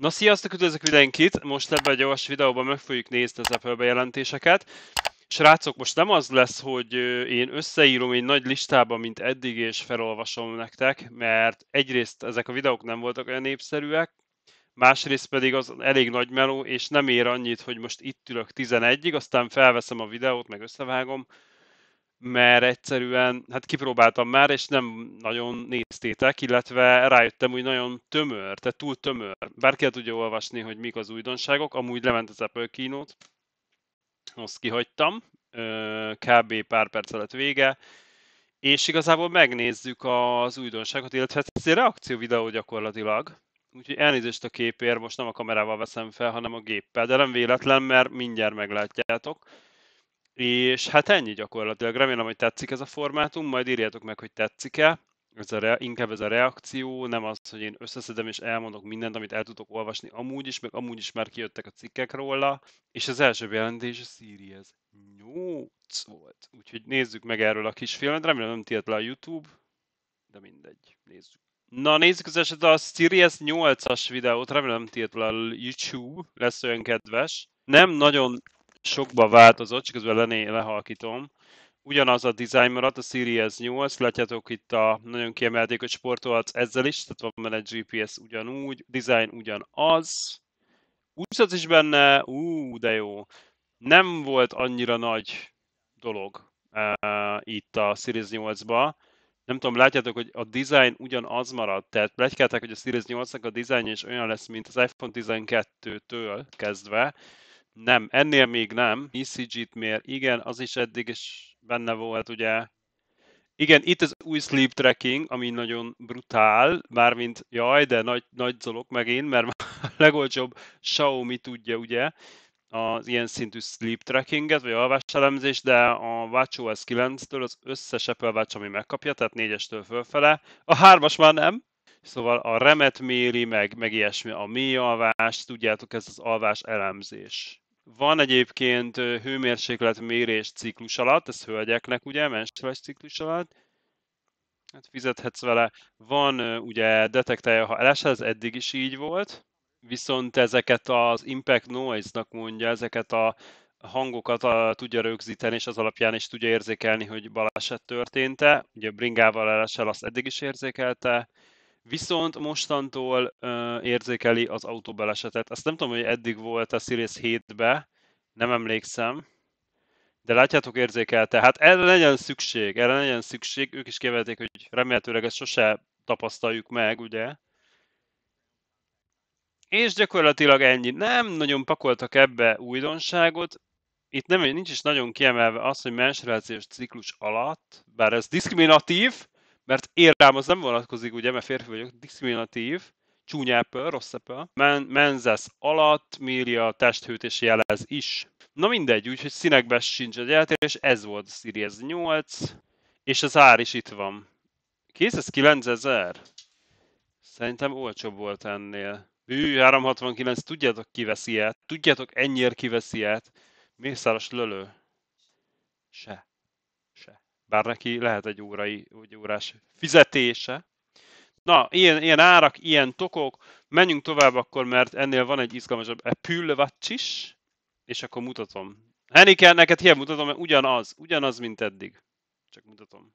Na sziasztok, üdvözlök mindenkit! Most ebben a gyors videóban meg fogjuk nézni az Apple bejelentéseket. Srácok, most nem az lesz, hogy én összeírom egy nagy listába, mint eddig, és felolvasom nektek, mert egyrészt ezek a videók nem voltak olyan népszerűek, másrészt pedig az elég nagy meló, és nem ér annyit, hogy most itt ülök 11-ig, aztán felveszem a videót, meg összevágom, mert egyszerűen, hát kipróbáltam már, és nem nagyon néztétek, illetve rájöttem, hogy nagyon tömör, tehát túl tömör. Bárki el tudja olvasni, hogy mik az újdonságok, amúgy lement az Apple kínót, azt kihagytam, kb. pár perc alatt vége, és igazából megnézzük az újdonságot, illetve hát ez egy reakció videó gyakorlatilag, úgyhogy elnézést a képért, most nem a kamerával veszem fel, hanem a géppel, de nem véletlen, mert mindjárt meglátjátok. És hát ennyi gyakorlatilag. Remélem, hogy tetszik ez a formátum, majd írjátok meg, hogy tetszik-e. Ez a re, inkább ez a reakció, nem az, hogy én összeszedem és elmondok mindent, amit el tudok olvasni amúgy is, meg amúgy is már kijöttek a cikkek róla. És az első bejelentés a Series 8 volt. Úgyhogy nézzük meg erről a kis filmet. Remélem nem tilt le a YouTube, de mindegy, nézzük. Na, nézzük az eset a Series 8-as videót, remélem nem tilt le a YouTube, lesz olyan kedves. Nem nagyon sokba változott, csak közben lené, lehalkítom. Ugyanaz a design maradt, a Series 8, látjátok itt a nagyon kiemelték, hogy sportolhatsz ezzel is, tehát van benne GPS ugyanúgy, design ugyanaz. Úszat is benne, ú, de jó. Nem volt annyira nagy dolog uh, itt a Series 8-ba. Nem tudom, látjátok, hogy a design ugyanaz maradt, tehát legykelták, hogy a Series 8-nak a design is olyan lesz, mint az iPhone 12-től kezdve, nem, ennél még nem. ECG-t mér, igen, az is eddig is benne volt, ugye. Igen, itt az új sleep tracking, ami nagyon brutál, mármint jaj, de nagy, nagy zolok én, mert a legolcsóbb Xiaomi tudja, ugye, az ilyen szintű sleep trackinget, vagy alváselemzést, de a WatchOS 9-től az összes Apple Watch, ami megkapja, tehát 4-estől fölfele, a 3-as már nem, Szóval a remet méri, meg, meg ilyesmi, a mély alvás, tudjátok, ez az alvás elemzés. Van egyébként hőmérsékletmérés ciklus alatt, ez hölgyeknek ugye, menstruális ciklus alatt, hát fizethetsz vele. Van ugye detektálja, ha elesel, ez eddig is így volt, viszont ezeket az impact noise-nak mondja, ezeket a hangokat a, tudja rögzíteni, és az alapján is tudja érzékelni, hogy baleset történt-e. Ugye bringával elesel, azt eddig is érzékelte, Viszont mostantól uh, érzékeli az autóbelesetet. Azt nem tudom, hogy eddig volt a Series 7-be, nem emlékszem, de látjátok, érzékelte. Hát erre legyen szükség, erre legyen szükség. Ők is keverték, hogy remélhetőleg ezt sose tapasztaljuk meg, ugye? És gyakorlatilag ennyi. Nem nagyon pakoltak ebbe újdonságot. Itt nem, nincs is nagyon kiemelve az, hogy menstruációs ciklus alatt, bár ez diszkriminatív, mert én rám az nem vonatkozik, ugye, mert férfi vagyok, diszkriminatív, csúnya Apple, rossz Men- menzesz alatt mérje a testhőt és jelez is. Na mindegy, úgyhogy színekben sincs az eltérés, ez volt a Series 8, és az ár is itt van. Kész, ez 9000? Szerintem olcsóbb volt ennél. Hű, 369, tudjátok ki veszi Tudjátok ennyire ki veszi át? Mészáros lölő? Se bár neki lehet egy, órai, egy órás fizetése. Na, ilyen, ilyen árak, ilyen tokok, menjünk tovább akkor, mert ennél van egy izgalmasabb epülvacs is, és akkor mutatom. Henike, neked hiába mutatom, mert ugyanaz, ugyanaz, mint eddig. Csak mutatom.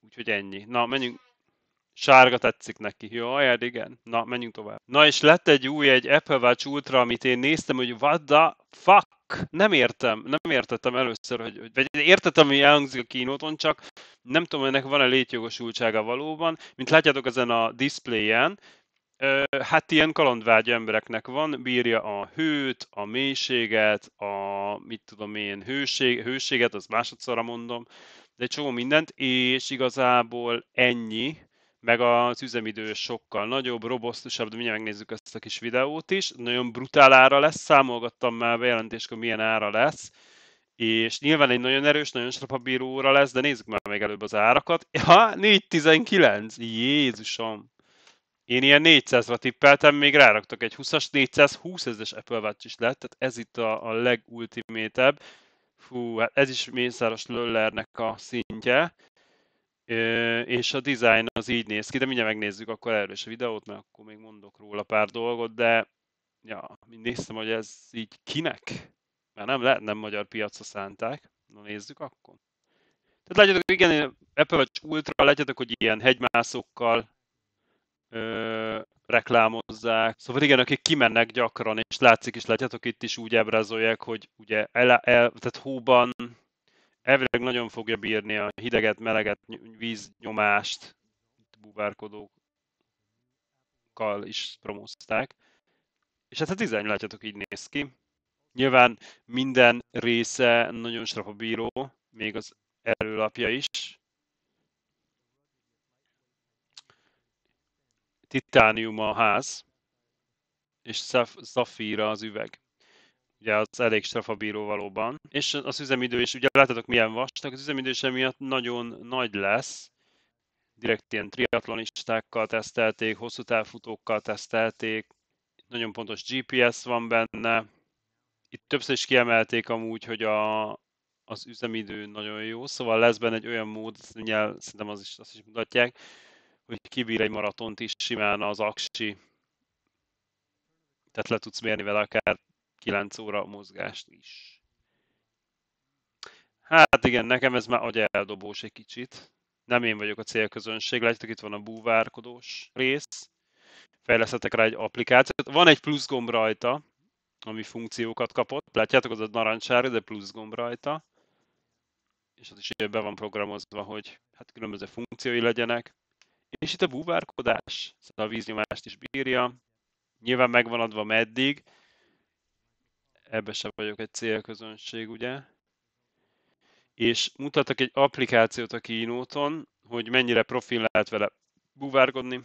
Úgyhogy ennyi. Na, menjünk. Sárga tetszik neki. Jaj, hát igen. Na, menjünk tovább. Na, és lett egy új, egy Apple Watch Ultra, amit én néztem, hogy what the fuck nem értem, nem értettem először, hogy, vagy értettem, hogy elhangzik a kínóton, csak nem tudom, hogy ennek van-e létjogosultsága valóban. Mint látjátok ezen a displayen, hát ilyen kalandvágy embereknek van, bírja a hőt, a mélységet, a mit tudom én, hőség, hőséget, az másodszorra mondom, de csomó mindent, és igazából ennyi meg az üzemidő sokkal nagyobb, robosztusabb, de mindjárt megnézzük ezt a kis videót is. Nagyon brutál ára lesz, számolgattam már bejelentéskor milyen ára lesz, és nyilván egy nagyon erős, nagyon strapabíró óra lesz, de nézzük már meg előbb az árakat. Ha, 4.19, Jézusom! Én ilyen 400-ra tippeltem, még ráraktak egy 20-as, 420 ezeres Apple Watch is lett, tehát ez itt a, a legultimétebb. Fú, hát ez is Mészáros Löllernek a szintje és a design az így néz ki, de mindjárt megnézzük akkor erről is a videót, mert akkor még mondok róla pár dolgot, de ja, mind néztem, hogy ez így kinek? Mert nem lehet, nem magyar piacra szánták. Na nézzük akkor. Tehát legyetek, igen, Apple vagy Ultra, legyetek, hogy ilyen hegymászokkal ö, reklámozzák. Szóval igen, akik kimennek gyakran, és látszik is, látjátok, itt is úgy ábrázolják, hogy ugye el, el, tehát hóban elvileg nagyon fogja bírni a hideget, meleget, víznyomást, buvárkodókkal is promózták. És hát a dizájn látjátok így néz ki. Nyilván minden része nagyon strapabíró, még az erőlapja is. Titánium a ház, és szafíra az üveg ugye az elég strafabíró valóban, és az üzemidő is, ugye láttatok milyen vastag, az üzemidő is emiatt nagyon nagy lesz, direkt ilyen triatlonistákkal tesztelték, hosszú távfutókkal tesztelték, nagyon pontos GPS van benne, itt többször is kiemelték amúgy, hogy a, az üzemidő nagyon jó, szóval lesz benne egy olyan mód, mindjárt szerintem az is, azt is mutatják, hogy kibír egy maratont is simán az aksi, tehát le tudsz mérni vele akár 9 óra mozgást is. Hát igen, nekem ez már eldobós egy kicsit. Nem én vagyok a célközönség, látjátok, itt van a búvárkodós rész. Fejleszthetek rá egy applikációt. Van egy plusz gomb rajta, ami funkciókat kapott. Látjátok, az a narancsára, de plusz gomb rajta. És az is be van programozva, hogy hát különböző funkciói legyenek. És itt a búvárkodás, szóval a víznyomást is bírja. Nyilván megvan adva meddig, ebbe se vagyok egy célközönség, ugye? És mutattak egy applikációt a kínóton, hogy mennyire profil lehet vele búvárgodni.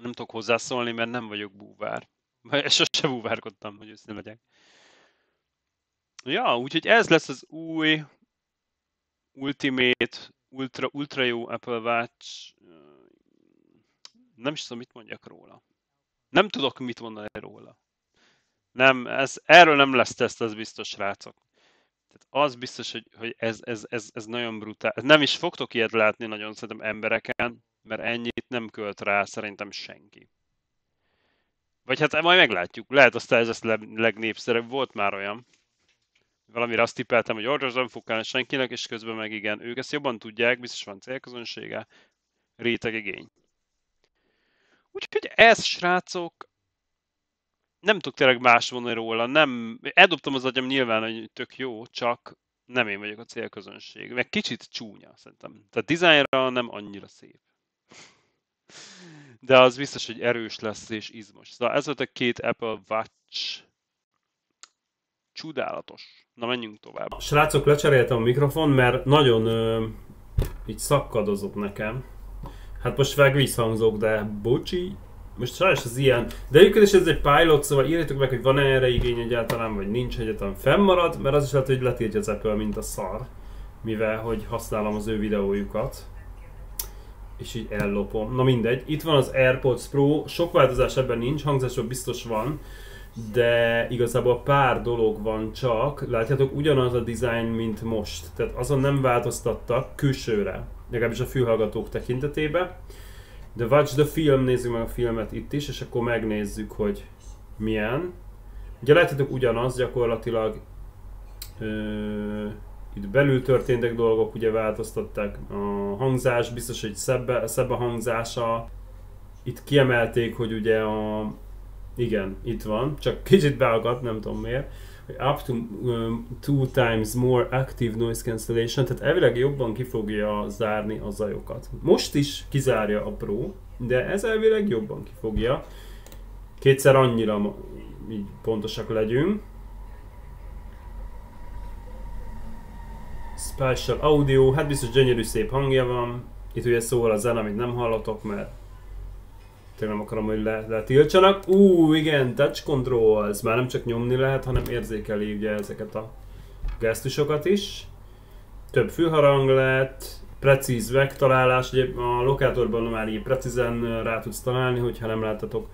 Nem tudok hozzászólni, mert nem vagyok búvár. Sose búvárkodtam, hogy őszintén legyek. Ja, úgyhogy ez lesz az új Ultimate, ultra, ultra jó Apple Watch. Nem is tudom, mit mondjak róla. Nem tudok mit mondani róla. Nem, ez, erről nem lesz teszt, az biztos, srácok. Tehát az biztos, hogy, hogy ez, ez, ez, ez nagyon brutál. Nem is fogtok ilyet látni nagyon szerintem embereken, mert ennyit nem költ rá szerintem senki. Vagy hát majd meglátjuk. Lehet aztán ez a legnépszerűbb. Volt már olyan. Valamire azt tippeltem, hogy orvos nem fog kellene senkinek, és közben meg igen. Ők ezt jobban tudják, biztos van célközönsége, igény. Úgyhogy ez, srácok, nem tudok tényleg más vonni róla, nem, eldobtam az agyam nyilván, hogy tök jó, csak nem én vagyok a célközönség. Meg kicsit csúnya, szerintem. Tehát dizájnra nem annyira szép. De az biztos, hogy erős lesz és izmos. Szóval ez volt a két Apple Watch csodálatos. Na menjünk tovább. Srácok, lecseréltem a mikrofon, mert nagyon ö, így szakkadozott nekem. Hát most meg visszhangzok, de bocsi. Most sajnos az ilyen. De egyébként is ez egy pilot, szóval írjátok meg, hogy van-e erre igény egyáltalán, vagy nincs egyáltalán fennmarad, mert az is lehet, hogy letiltja az Apple, mint a szar, mivel hogy használom az ő videójukat és így ellopom. Na mindegy, itt van az AirPods Pro, sok változás ebben nincs, hangzásban biztos van, de igazából pár dolog van csak, látjátok ugyanaz a design, mint most, tehát azon nem változtattak külsőre, legalábbis a fülhallgatók tekintetében. The Watch the Film, nézzük meg a filmet itt is, és akkor megnézzük, hogy milyen. Ugye látjátok ugyanaz gyakorlatilag, ö, itt belül történtek dolgok, ugye változtatták a hangzás, biztos, hogy szebb, szebb a hangzása. Itt kiemelték, hogy ugye a... Igen, itt van, csak kicsit beakadt, nem tudom miért up to um, two times more active noise cancellation, tehát elvileg jobban ki fogja zárni a zajokat. Most is kizárja a Pro, de ez elvileg jobban kifogja. Kétszer annyira így pontosak legyünk. Special Audio, hát biztos gyönyörű szép hangja van. Itt ugye szól a zen, amit nem hallatok, mert tényleg nem akarom, hogy le, letiltsanak. Ú, igen, touch controls. Már nem csak nyomni lehet, hanem érzékeli ugye ezeket a gesztusokat is. Több fülharang lett, precíz vektorálás, ugye a lokátorban már így precízen rá tudsz találni, hogyha nem láttatok.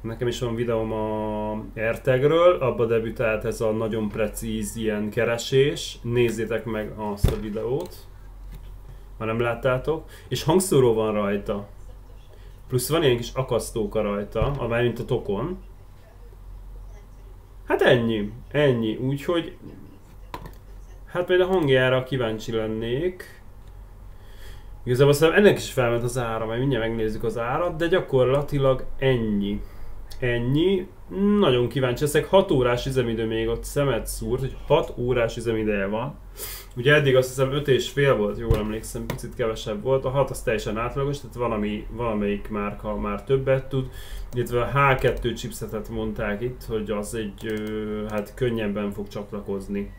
Nekem is van videóm a Ertegről, abba debütált ez a nagyon precíz ilyen keresés. Nézzétek meg azt a videót, ha nem láttátok. És hangszóró van rajta. Plusz van ilyen kis akasztóka rajta, amely mint a tokon. Hát ennyi, ennyi, úgyhogy... Hát majd a hangjára kíváncsi lennék. Igazából szerintem ennek is felment az ára, majd mindjárt megnézzük az árat, de gyakorlatilag ennyi ennyi. Nagyon kíváncsi leszek, 6 órás üzemidő még ott szemet szúrt, hogy 6 órás üzemideje van. Ugye eddig azt hiszem 5 és fél volt, jól emlékszem, picit kevesebb volt, a 6 az teljesen átlagos, tehát valami, valamelyik márka már többet tud, illetve a H2 chipsetet mondták itt, hogy az egy, hát könnyebben fog csatlakozni.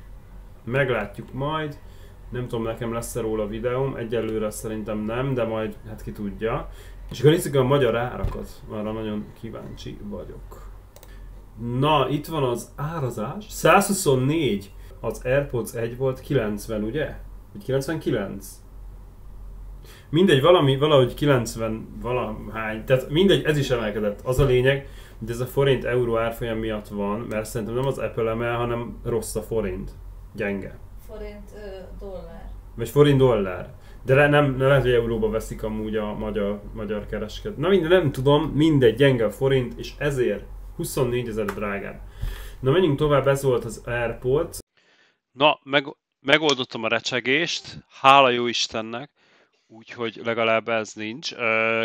Meglátjuk majd, nem tudom, nekem lesz-e róla videóm, egyelőre szerintem nem, de majd hát ki tudja. És akkor nézzük a magyar árakat, arra nagyon kíváncsi vagyok. Na, itt van az árazás. 124 az AirPods 1 volt 90, ugye? Vagy 99? Mindegy, valami, valahogy 90 valahány, tehát mindegy, ez is emelkedett. Az a lényeg, hogy ez a forint-euró árfolyam miatt van, mert szerintem nem az Apple emel, hanem rossz a forint. Gyenge. Forint-dollár. Vagy forint-dollár. De le, nem, lehet, hogy euróba veszik amúgy a magyar, magyar kereskedő. Na minden, nem tudom, mindegy, gyenge a forint, és ezért 24 ezer drágább. Na menjünk tovább, ez volt az Airport. Na, meg, megoldottam a recsegést, hála jó Istennek, úgyhogy legalább ez nincs.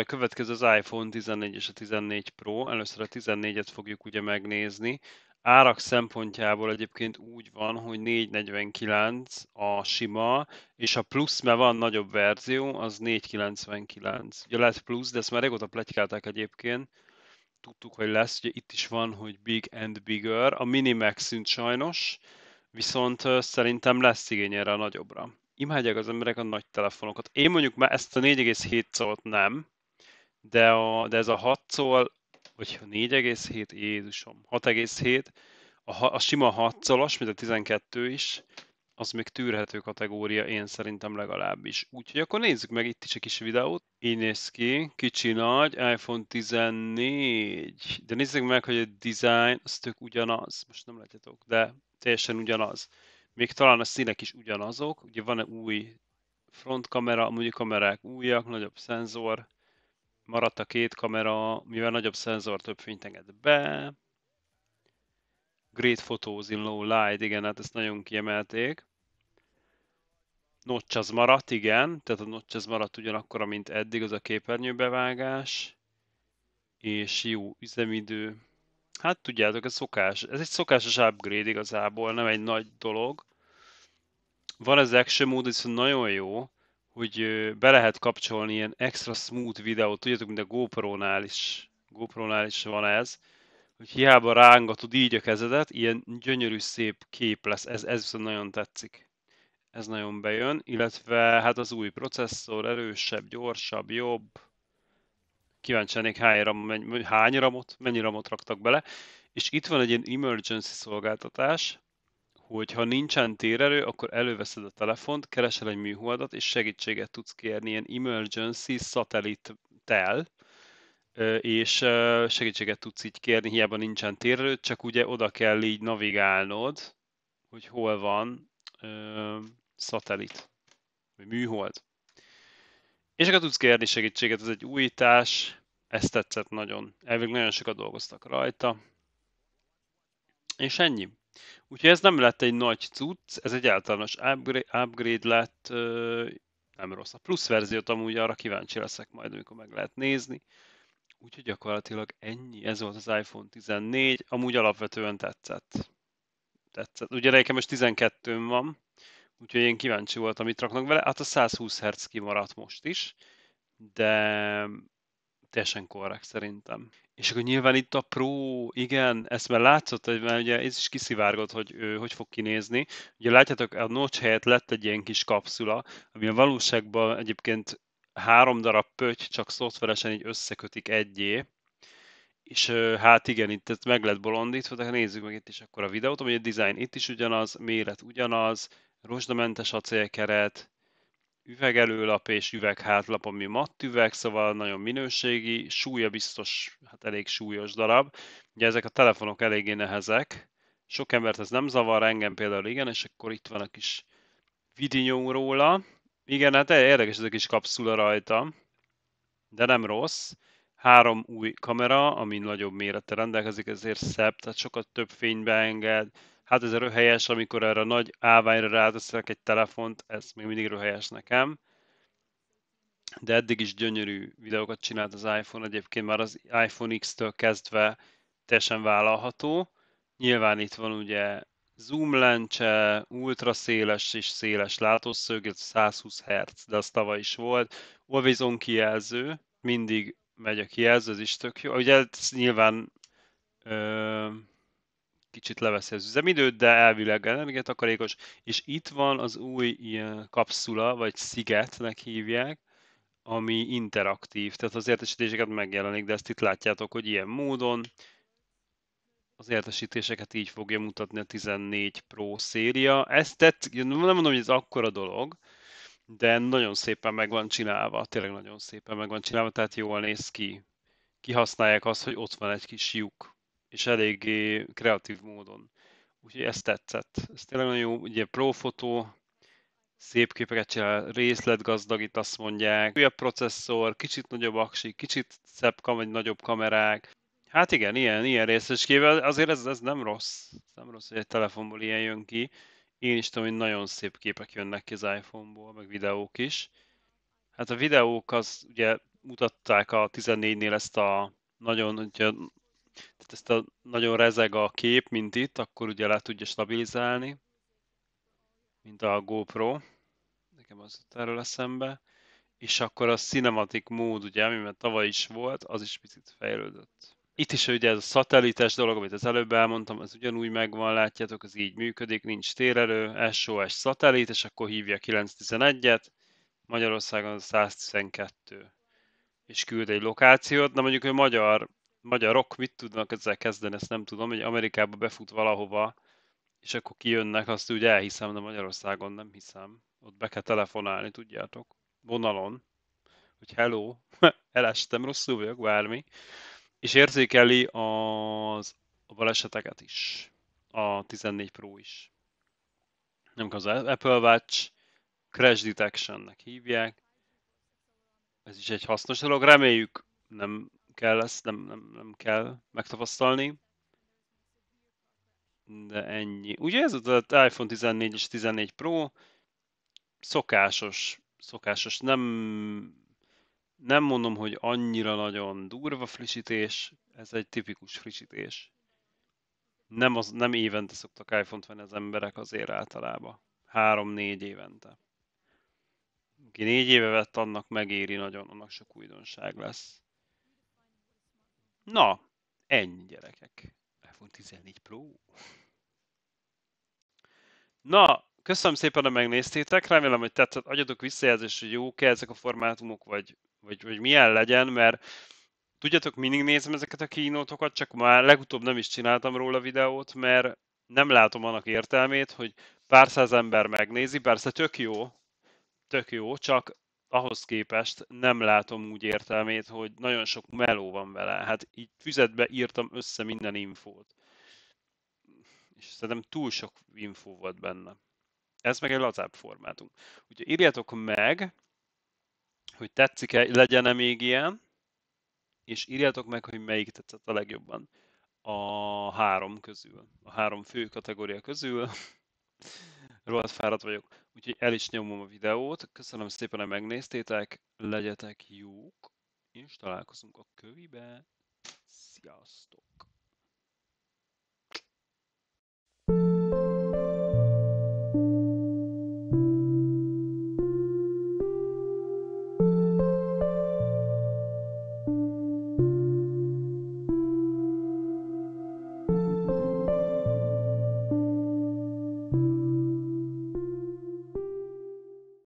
Következő az iPhone 14 és a 14 Pro. Először a 14-et fogjuk ugye megnézni. Árak szempontjából egyébként úgy van, hogy 449 a sima, és a plusz, mert van nagyobb verzió, az 499. Ugye lehet plusz, de ezt már régóta pletykálták egyébként. Tudtuk, hogy lesz, ugye itt is van, hogy big and bigger. A mini megszűnt sajnos, viszont szerintem lesz igény erre a nagyobbra. Imádják az emberek a nagy telefonokat. Én mondjuk már ezt a 4,7 szót nem, de, a, de ez a 6 szól hogyha 4,7, Jézusom, 6,7, a, a sima 6 szolos, mint a 12 is, az még tűrhető kategória, én szerintem legalábbis. Úgyhogy akkor nézzük meg itt is egy kis videót. Így néz ki, kicsi nagy, iPhone 14. De nézzük meg, hogy a design az tök ugyanaz. Most nem látjátok, de teljesen ugyanaz. Még talán a színek is ugyanazok. Ugye van egy új frontkamera, a mondjuk kamerák újak, nagyobb szenzor, maradt a két kamera, mivel nagyobb szenzor több fényt enged be. Great photos in low light, igen, hát ezt nagyon kiemelték. Notch az maradt, igen, tehát a notch az maradt ugyanakkor, mint eddig, az a képernyőbevágás. És jó üzemidő. Hát tudjátok, ez szokás. Ez egy szokásos upgrade igazából, nem egy nagy dolog. Van ez action mód, viszont nagyon jó hogy be lehet kapcsolni ilyen extra smooth videót, tudjátok, mint a GoPro-nál is, GoPro-nál is van ez, hogy hiába rángatod így a kezedet, ilyen gyönyörű szép kép lesz, ez, ez viszont nagyon tetszik. Ez nagyon bejön, illetve hát az új processzor erősebb, gyorsabb, jobb. Kíváncsi lennék hány, ram, hány ramot, mennyi ramot raktak bele. És itt van egy ilyen emergency szolgáltatás, hogyha nincsen térerő, akkor előveszed a telefont, keresel egy műholdat, és segítséget tudsz kérni ilyen emergency satellite-tel, és segítséget tudsz így kérni, hiába nincsen térerő, csak ugye oda kell így navigálnod, hogy hol van szatellit, vagy műhold. És akkor tudsz kérni segítséget, ez egy újítás, ez tetszett nagyon. Elvég nagyon sokat dolgoztak rajta. És ennyi. Úgyhogy ez nem lett egy nagy cucc, ez egy általános upgrade, lett, nem rossz. A plusz verziót amúgy arra kíváncsi leszek majd, amikor meg lehet nézni. Úgyhogy gyakorlatilag ennyi, ez volt az iPhone 14, amúgy alapvetően tetszett. tetszett. Ugye nekem most 12 van, úgyhogy én kíváncsi voltam, amit raknak vele. Hát a 120 Hz kimaradt most is, de teljesen korrekt szerintem. És akkor nyilván itt a pró, igen, ezt már látszott, hogy már ugye ez is kiszivárgott, hogy ő, hogy fog kinézni. Ugye látjátok, a Notch helyett lett egy ilyen kis kapszula, ami a valóságban egyébként három darab pöty csak szoftveresen így összekötik egyé, és hát igen, itt ez meg lett bolondítva, de nézzük meg itt is akkor a videót, hogy a design itt is ugyanaz, méret ugyanaz, rozsdamentes acélkeret, üvegelőlap és üveghátlap, ami matt üveg, szóval nagyon minőségi, súlya biztos, hát elég súlyos darab. Ugye ezek a telefonok eléggé nehezek, sok embert ez nem zavar, engem például igen, és akkor itt van a kis vidinyó róla. Igen, hát e- érdekes ez a kis kapszula rajta, de nem rossz. Három új kamera, ami nagyobb mérete rendelkezik, ezért szebb, tehát sokat több fénybe enged, hát ez a röhelyes, amikor erre a nagy állványra ráteszek egy telefont, ez még mindig röhelyes nekem. De eddig is gyönyörű videókat csinált az iPhone, egyébként már az iPhone X-től kezdve teljesen vállalható. Nyilván itt van ugye zoom lencse, ultraszéles és széles látószög, 120 Hz, de az tavaly is volt. Always on kijelző, mindig megy a kijelző, ez is tök jó. Ugye ez nyilván ö- kicsit leveszi az üzemidőt, de elvileg energiatakarékos, és itt van az új ilyen kapszula, vagy szigetnek hívják, ami interaktív, tehát az értesítéseket megjelenik, de ezt itt látjátok, hogy ilyen módon az értesítéseket így fogja mutatni a 14 Pro széria. Ezt tett, nem mondom, hogy ez akkora dolog, de nagyon szépen meg van csinálva, tényleg nagyon szépen meg van csinálva, tehát jól néz ki. Kihasználják azt, hogy ott van egy kis lyuk és eléggé kreatív módon. Úgyhogy ez tetszett. Ez tényleg nagyon jó, ugye profotó, szép képeket csinál, itt azt mondják, újabb processzor, kicsit nagyobb aksi, kicsit szebb kam, vagy nagyobb kamerák. Hát igen, ilyen, ilyen részecskével, azért ez, ez nem rossz. Ez nem rossz, hogy egy telefonból ilyen jön ki. Én is tudom, hogy nagyon szép képek jönnek ki az iPhone-ból, meg videók is. Hát a videók az, ugye mutatták a 14-nél ezt a nagyon, hogyha tehát ezt a nagyon rezeg a kép, mint itt, akkor ugye le tudja stabilizálni, mint a GoPro, nekem az ott erről eszembe, és akkor a cinematic mód, ugye, ami már tavaly is volt, az is picit fejlődött. Itt is ugye ez a szatellites dolog, amit az előbb elmondtam, az ugyanúgy megvan, látjátok, az így működik, nincs térerő, SOS szatellit, és akkor hívja 911-et, Magyarországon 112 és küld egy lokációt, na mondjuk ő magyar magyarok mit tudnak ezzel kezdeni, ezt nem tudom, hogy Amerikába befut valahova, és akkor kijönnek, azt úgy elhiszem, de Magyarországon nem hiszem. Ott be kell telefonálni, tudjátok, vonalon, hogy hello, elestem, rosszul vagyok, bármi. És érzékeli az, a baleseteket is, a 14 Pro is. Nem az Apple Watch, Crash Detection-nek hívják. Ez is egy hasznos dolog, reméljük nem kell ezt, nem, nem, nem kell megtapasztalni. De ennyi. Ugye ez az iPhone 14 és 14 Pro szokásos, szokásos, nem, nem mondom, hogy annyira nagyon durva frissítés, ez egy tipikus frissítés. Nem, az, nem évente szoktak iPhone-t venni az emberek azért általában. Három-négy évente. Aki négy éve vett, annak megéri nagyon, annak sok újdonság lesz. Na, ennyi gyerekek. iPhone 14 Pro. Na, köszönöm szépen, hogy megnéztétek. Remélem, hogy tetszett. Adjatok visszajelzést, hogy jók-e ezek a formátumok, vagy, vagy, vagy milyen legyen, mert tudjátok, mindig nézem ezeket a kínótokat, csak már legutóbb nem is csináltam róla videót, mert nem látom annak értelmét, hogy pár száz ember megnézi, persze tök jó, tök jó, csak ahhoz képest nem látom úgy értelmét, hogy nagyon sok meló van vele. Hát így füzetbe írtam össze minden infót. És szerintem túl sok infó volt benne. Ez meg egy lazább formátum. Úgyhogy írjátok meg, hogy tetszik-e, legyen-e még ilyen, és írjátok meg, hogy melyik tetszett a legjobban a három közül, a három fő kategória közül rohadt fáradt vagyok, úgyhogy el is nyomom a videót. Köszönöm szépen, hogy megnéztétek, legyetek jók, és találkozunk a kövibe. Sziasztok!